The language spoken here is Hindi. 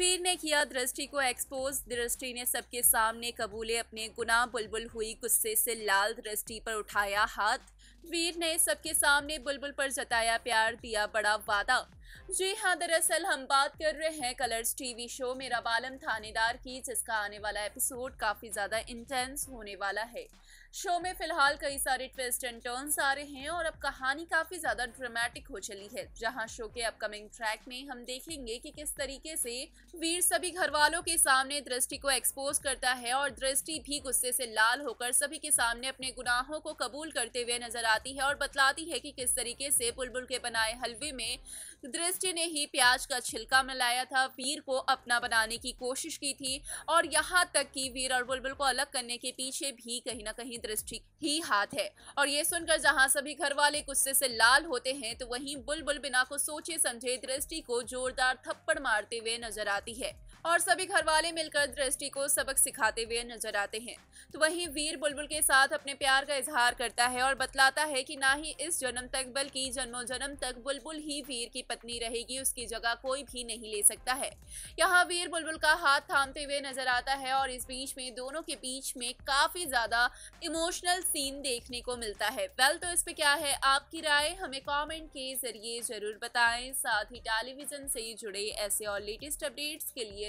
शफीर ने किया दृष्टि को एक्सपोज दृष्टि ने सबके सामने कबूले अपने गुनाह बुलबुल हुई गुस्से से लाल दृष्टि पर उठाया हाथ वीर ने सबके सामने बुलबुल पर जताया प्यार दिया बड़ा वादा जी हाँ दरअसल हम बात कर रहे हैं कलर्स टीवी शो मेरा बालम थानेदार की जिसका आने वाला एपिसोड काफ़ी ज़्यादा इंटेंस होने वाला है शो में फिलहाल कई सारे ट्विस्ट एंड टर्न्स आ रहे हैं और अब कहानी काफ़ी ज़्यादा ड्रामेटिक हो चली है जहां शो के अपकमिंग ट्रैक में हम देखेंगे कि किस तरीके से वीर सभी घर वालों के सामने दृष्टि को एक्सपोज करता है और दृष्टि भी गुस्से से लाल होकर सभी के सामने अपने गुनाहों को कबूल करते हुए नजर आती है और बतलाती है कि किस तरीके से बुलबुल के बनाए हलवे में दृष्टि ने ही प्याज का छिलका मिलाया था वीर को अपना बनाने की कोशिश की थी और यहाँ तक कि वीर और बुलबुल को अलग करने के पीछे भी कहीं ना कहीं दृष्टि ही हाथ है और ये सुनकर जहाँ सभी घर वाले गुस्से से लाल होते हैं तो वहीं बुलबुल बिना को सोचे समझे दृष्टि को जोरदार थप्पड़ मारते हुए नजर आती है और सभी घर वाले मिलकर दृष्टि को सबक सिखाते हुए नजर आते हैं तो वहीं वीर बुलबुल के साथ अपने प्यार का इजहार करता है और बतलाता है कि ना ही इस जन्म तक बल्कि जन्मों जन्म तक बुलबुल ही वीर की पत्नी रहेगी उसकी जगह कोई भी नहीं ले सकता है यहाँ वीर बुलबुल का हाथ थामते हुए नजर आता है और इस बीच में दोनों के बीच में काफी ज्यादा इमोशनल सीन देखने को मिलता है वेल तो इस पे क्या है आपकी राय हमें कॉमेंट के जरिए जरूर बताए साथ ही टेलीविजन से जुड़े ऐसे और लेटेस्ट अपडेट्स के लिए